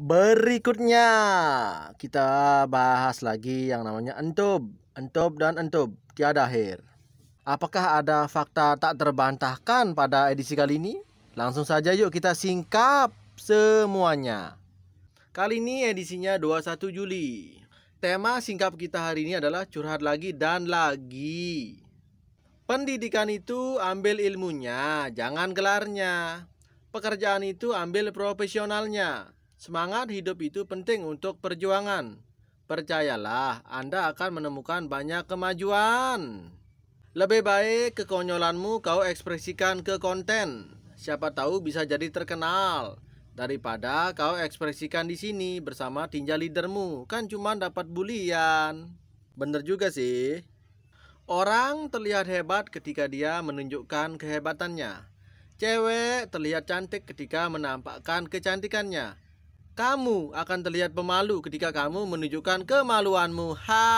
Berikutnya kita bahas lagi yang namanya entub, entub dan entub tiada akhir. Apakah ada fakta tak terbantahkan pada edisi kali ini? Langsung saja yuk kita singkap semuanya. Kali ini edisinya 21 Juli. Tema singkap kita hari ini adalah curhat lagi dan lagi. Pendidikan itu ambil ilmunya, jangan gelarnya. Pekerjaan itu ambil profesionalnya Semangat hidup itu penting untuk perjuangan. Percayalah, Anda akan menemukan banyak kemajuan. Lebih baik kekonyolanmu kau ekspresikan ke konten. Siapa tahu bisa jadi terkenal daripada kau ekspresikan di sini bersama tinja leadermu. Kan cuma dapat bulian. Bener juga sih. Orang terlihat hebat ketika dia menunjukkan kehebatannya. Cewek terlihat cantik ketika menampakkan kecantikannya. Kamu akan terlihat pemalu ketika kamu menunjukkan kemaluanmu. Ha.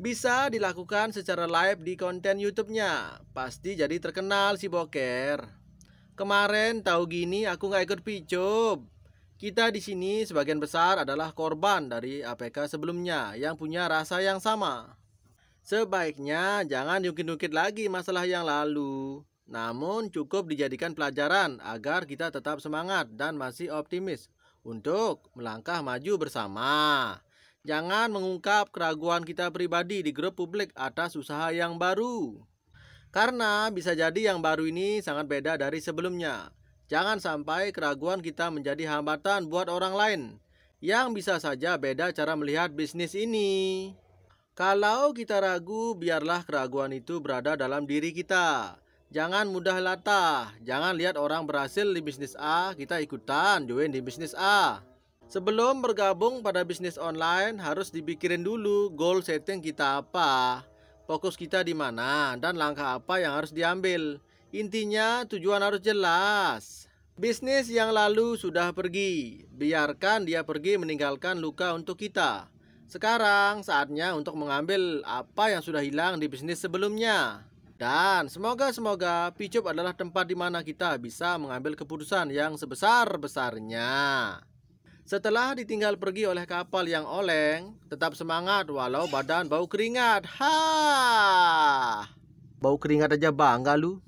Bisa dilakukan secara live di konten YouTube-nya. Pasti jadi terkenal si boker. Kemarin tahu gini aku nggak ikut picup. Kita di sini sebagian besar adalah korban dari APK sebelumnya yang punya rasa yang sama. Sebaiknya jangan diungkit-ungkit lagi masalah yang lalu. Namun cukup dijadikan pelajaran agar kita tetap semangat dan masih optimis untuk melangkah maju bersama. Jangan mengungkap keraguan kita pribadi di grup publik atas usaha yang baru. Karena bisa jadi yang baru ini sangat beda dari sebelumnya. Jangan sampai keraguan kita menjadi hambatan buat orang lain yang bisa saja beda cara melihat bisnis ini. Kalau kita ragu, biarlah keraguan itu berada dalam diri kita. Jangan mudah latah. Jangan lihat orang berhasil di bisnis A, kita ikutan join di bisnis A. Sebelum bergabung pada bisnis online, harus dipikirin dulu goal setting kita apa, fokus kita di mana, dan langkah apa yang harus diambil. Intinya tujuan harus jelas. Bisnis yang lalu sudah pergi, biarkan dia pergi meninggalkan luka untuk kita. Sekarang saatnya untuk mengambil apa yang sudah hilang di bisnis sebelumnya. Dan semoga-semoga Picup adalah tempat di mana kita bisa mengambil keputusan yang sebesar-besarnya. Setelah ditinggal pergi oleh kapal yang oleng, tetap semangat walau badan bau keringat. Ha! Bau keringat aja bangga lu.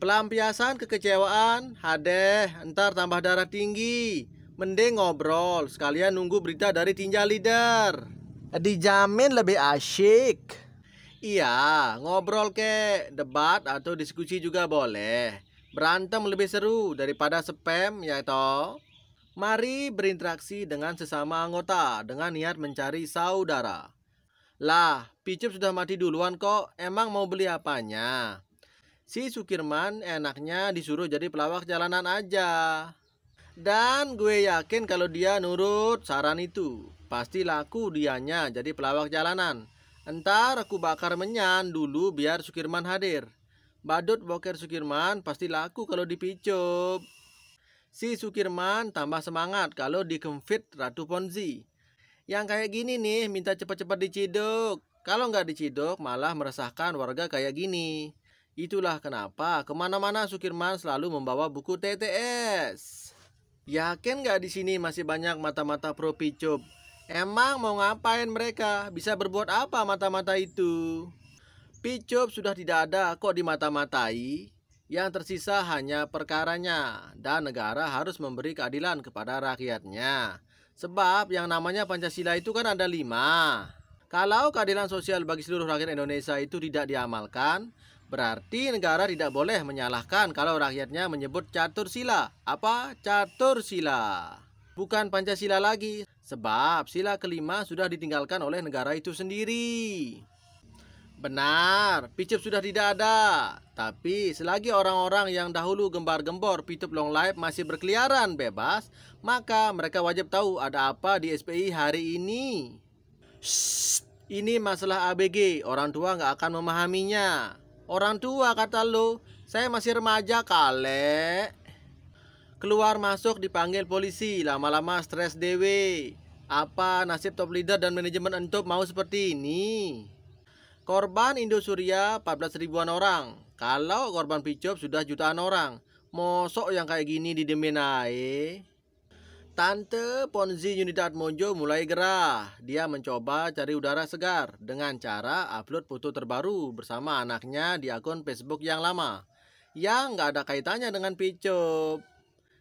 Pelampiasan kekecewaan, hadeh, entar tambah darah tinggi. Mending ngobrol, sekalian nunggu berita dari tinja leader. Dijamin lebih asyik. Iya, ngobrol ke, debat atau diskusi juga boleh. Berantem lebih seru daripada spam, ya toh. Mari berinteraksi dengan sesama anggota dengan niat mencari saudara. Lah, Picup sudah mati duluan kok, emang mau beli apanya? Si Sukirman enaknya disuruh jadi pelawak jalanan aja. Dan gue yakin kalau dia nurut saran itu, pasti laku dianya jadi pelawak jalanan. Entar aku bakar menyan dulu biar Sukirman hadir. Badut boker Sukirman pasti laku kalau dipicup. Si Sukirman tambah semangat kalau dikemfit Ratu Ponzi. Yang kayak gini nih minta cepat-cepat diciduk. Kalau nggak diciduk malah meresahkan warga kayak gini. Itulah kenapa kemana-mana Sukirman selalu membawa buku TTS. Yakin nggak di sini masih banyak mata-mata pro picup? Emang mau ngapain mereka? Bisa berbuat apa mata-mata itu? Picup sudah tidak ada kok di mata matai Yang tersisa hanya perkaranya dan negara harus memberi keadilan kepada rakyatnya. Sebab yang namanya Pancasila itu kan ada lima. Kalau keadilan sosial bagi seluruh rakyat Indonesia itu tidak diamalkan, berarti negara tidak boleh menyalahkan kalau rakyatnya menyebut catur sila. Apa? Catur sila. Bukan Pancasila lagi, Sebab sila kelima sudah ditinggalkan oleh negara itu sendiri. Benar, Picip sudah tidak ada. Tapi selagi orang-orang yang dahulu gembar-gembor Picip Long Life masih berkeliaran bebas, maka mereka wajib tahu ada apa di SPI hari ini. Shh, ini masalah ABG, orang tua nggak akan memahaminya. Orang tua kata lo, saya masih remaja kale. Keluar masuk dipanggil polisi, lama-lama stres dewe. Apa nasib top leader dan manajemen entup mau seperti ini? Korban Indosuria 14 ribuan orang. Kalau korban Picop sudah jutaan orang. Mosok yang kayak gini di Tante Ponzi unitat Atmojo mulai gerah. Dia mencoba cari udara segar dengan cara upload foto terbaru bersama anaknya di akun Facebook yang lama. Yang gak ada kaitannya dengan Picop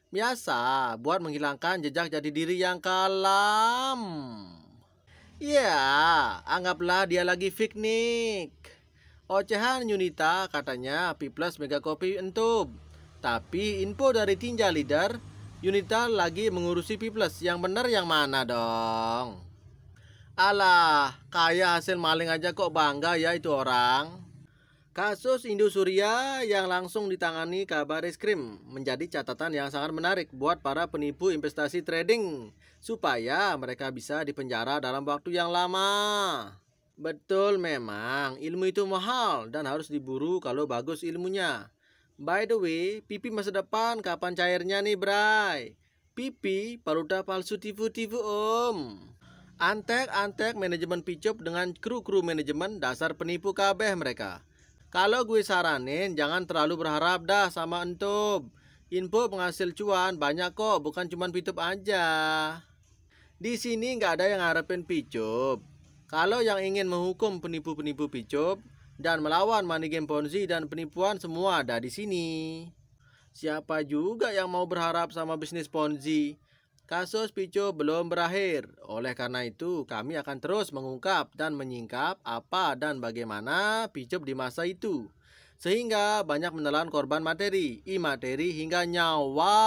biasa buat menghilangkan jejak jadi diri yang kalam. Ya, anggaplah dia lagi piknik. Ocehan Yunita katanya P plus mega kopi entub. Tapi info dari tinja leader, Yunita lagi mengurusi P plus. Yang benar yang mana dong? Alah, kaya hasil maling aja kok bangga ya itu orang. Kasus Indo Surya yang langsung ditangani kabar reskrim menjadi catatan yang sangat menarik buat para penipu investasi trading supaya mereka bisa dipenjara dalam waktu yang lama. Betul memang, ilmu itu mahal dan harus diburu kalau bagus ilmunya. By the way, pipi masa depan kapan cairnya nih, Bray? Pipi paluda palsu tifu tifu Om. Antek-antek manajemen picup dengan kru-kru manajemen dasar penipu kabeh mereka. Kalau gue saranin jangan terlalu berharap dah sama entub. Info penghasil cuan banyak kok, bukan cuma pitup aja. Di sini nggak ada yang ngarepin picup. Kalau yang ingin menghukum penipu-penipu picup dan melawan money game ponzi dan penipuan semua ada di sini. Siapa juga yang mau berharap sama bisnis ponzi? Kasus Picu belum berakhir. Oleh karena itu, kami akan terus mengungkap dan menyingkap apa dan bagaimana Picu di masa itu. Sehingga banyak menelan korban materi, imateri hingga nyawa.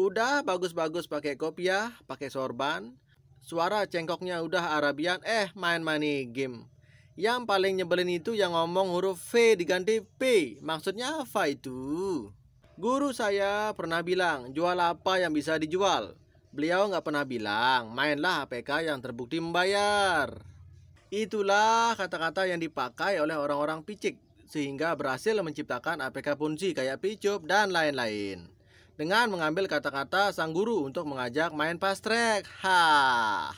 Udah bagus-bagus pakai kopiah, pakai sorban. Suara cengkoknya udah Arabian, eh main mani game. Yang paling nyebelin itu yang ngomong huruf V diganti P. Maksudnya apa itu? Guru saya pernah bilang, jual apa yang bisa dijual. Beliau nggak pernah bilang, mainlah APK yang terbukti membayar. Itulah kata-kata yang dipakai oleh orang-orang picik, sehingga berhasil menciptakan APK Ponzi kayak picup dan lain-lain. Dengan mengambil kata-kata sang guru untuk mengajak main pas trek, ha.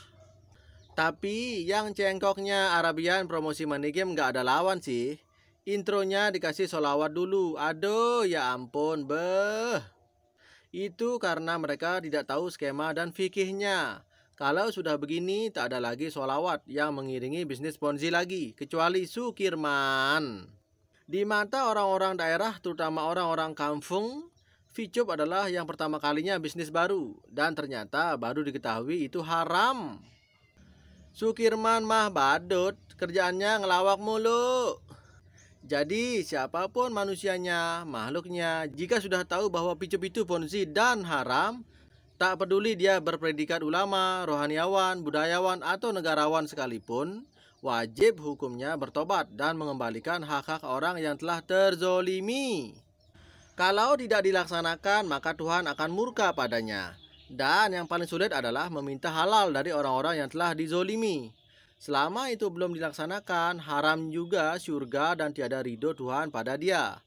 Tapi yang cengkoknya Arabian promosi money game nggak ada lawan sih. Intronya dikasih solawat dulu. Aduh, ya ampun, beh. Itu karena mereka tidak tahu skema dan fikihnya. Kalau sudah begini, tak ada lagi solawat yang mengiringi bisnis ponzi lagi, kecuali Sukirman. Di mata orang-orang daerah, terutama orang-orang kampung, Vicup adalah yang pertama kalinya bisnis baru, dan ternyata baru diketahui itu haram. Sukirman mah badut, kerjaannya ngelawak mulu. Jadi, siapapun manusianya, makhluknya, jika sudah tahu bahwa picup itu ponzi dan haram, tak peduli dia berpredikat ulama, rohaniawan, budayawan, atau negarawan sekalipun, wajib hukumnya bertobat dan mengembalikan hak-hak orang yang telah terzolimi. Kalau tidak dilaksanakan, maka Tuhan akan murka padanya. Dan yang paling sulit adalah meminta halal dari orang-orang yang telah dizolimi. Selama itu belum dilaksanakan, haram juga surga dan tiada ridho Tuhan pada dia.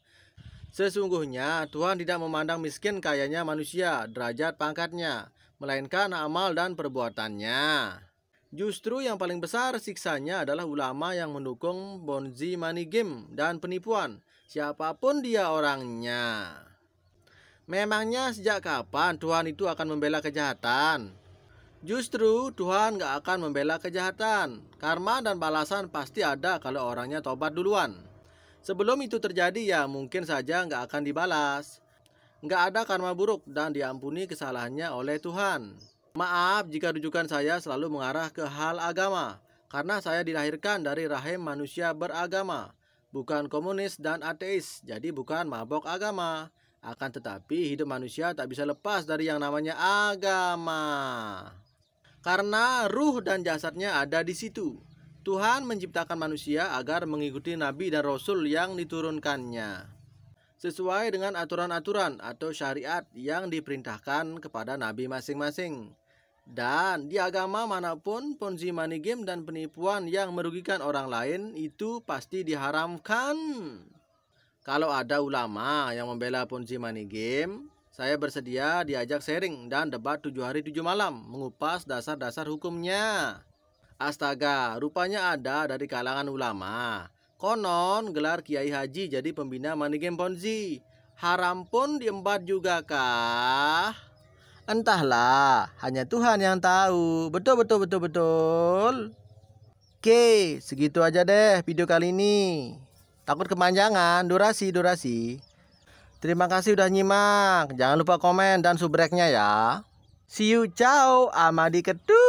Sesungguhnya Tuhan tidak memandang miskin kayanya manusia, derajat pangkatnya, melainkan amal dan perbuatannya. Justru yang paling besar siksanya adalah ulama yang mendukung bonzi manigim dan penipuan, siapapun dia orangnya. Memangnya sejak kapan Tuhan itu akan membela kejahatan? Justru Tuhan gak akan membela kejahatan. Karma dan balasan pasti ada kalau orangnya tobat duluan. Sebelum itu terjadi ya mungkin saja gak akan dibalas. Gak ada karma buruk dan diampuni kesalahannya oleh Tuhan. Maaf jika rujukan saya selalu mengarah ke hal agama. Karena saya dilahirkan dari rahim manusia beragama. Bukan komunis dan ateis, jadi bukan mabok agama. Akan tetapi hidup manusia tak bisa lepas dari yang namanya agama karena ruh dan jasadnya ada di situ. Tuhan menciptakan manusia agar mengikuti nabi dan rasul yang diturunkannya sesuai dengan aturan-aturan atau syariat yang diperintahkan kepada nabi masing-masing. Dan di agama manapun, ponzi money game dan penipuan yang merugikan orang lain itu pasti diharamkan. Kalau ada ulama yang membela ponzi money game, saya bersedia diajak sharing dan debat 7 hari 7 malam mengupas dasar-dasar hukumnya. Astaga, rupanya ada dari kalangan ulama. Konon gelar Kiai Haji jadi pembina money game Ponzi. Haram pun diempat juga kah? Entahlah, hanya Tuhan yang tahu. Betul betul betul betul. Oke, segitu aja deh video kali ini. Takut kepanjangan, durasi durasi. Terima kasih udah nyimak. Jangan lupa komen dan subreknya ya. See you, ciao, Amadi Ketu.